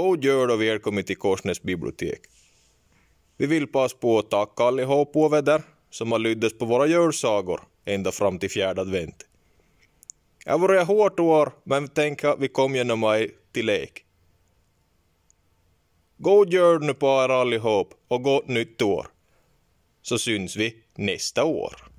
God jul och välkommen till Korsnäs bibliotek. Vi vill passa på att tacka allihop och där som har lyddes på våra julsagor ända fram till fjärde advent. Det har varit ett hårt år, men vi tänker att vi kom genom det till lek. God jul nu på er allihop och gott nytt år. Så syns vi nästa år.